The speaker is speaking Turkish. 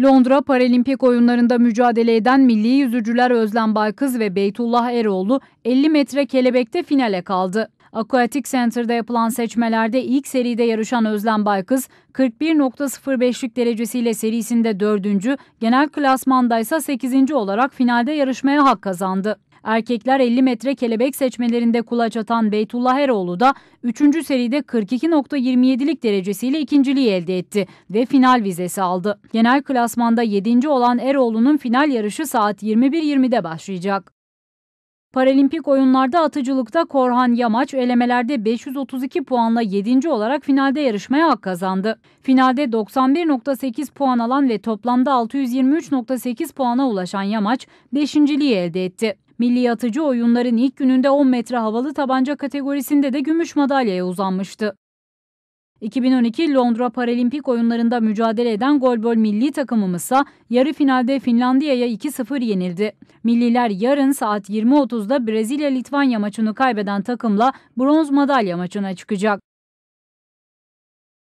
Londra Paralimpik oyunlarında mücadele eden milli yüzücüler Özlem Baykız ve Beytullah Eroğlu 50 metre kelebekte finale kaldı. Aquatic Center'da yapılan seçmelerde ilk seride yarışan Özlem Baykız 41.05'lik derecesiyle serisinde dördüncü, genel klasmanda ise 8. olarak finalde yarışmaya hak kazandı. Erkekler 50 metre kelebek seçmelerinde kulaç atan Beytullah Eroğlu da 3. seride 42.27'lik derecesiyle ikinciliği elde etti ve final vizesi aldı. Genel klasmanda 7. olan Eroğlu'nun final yarışı saat 21.20'de başlayacak. Paralimpik oyunlarda atıcılıkta Korhan Yamaç elemelerde 532 puanla 7. olarak finalde yarışmaya hak kazandı. Finalde 91.8 puan alan ve toplamda 623.8 puana ulaşan Yamaç 5.liği elde etti. Milli atıcı oyunların ilk gününde 10 metre havalı tabanca kategorisinde de gümüş madalyaya uzanmıştı. 2012 Londra Paralimpik oyunlarında mücadele eden golbol milli takımımızsa yarı finalde Finlandiya'ya 2-0 yenildi. Milliler yarın saat 20.30'da Brezilya-Litvanya maçını kaybeden takımla bronz madalya maçına çıkacak.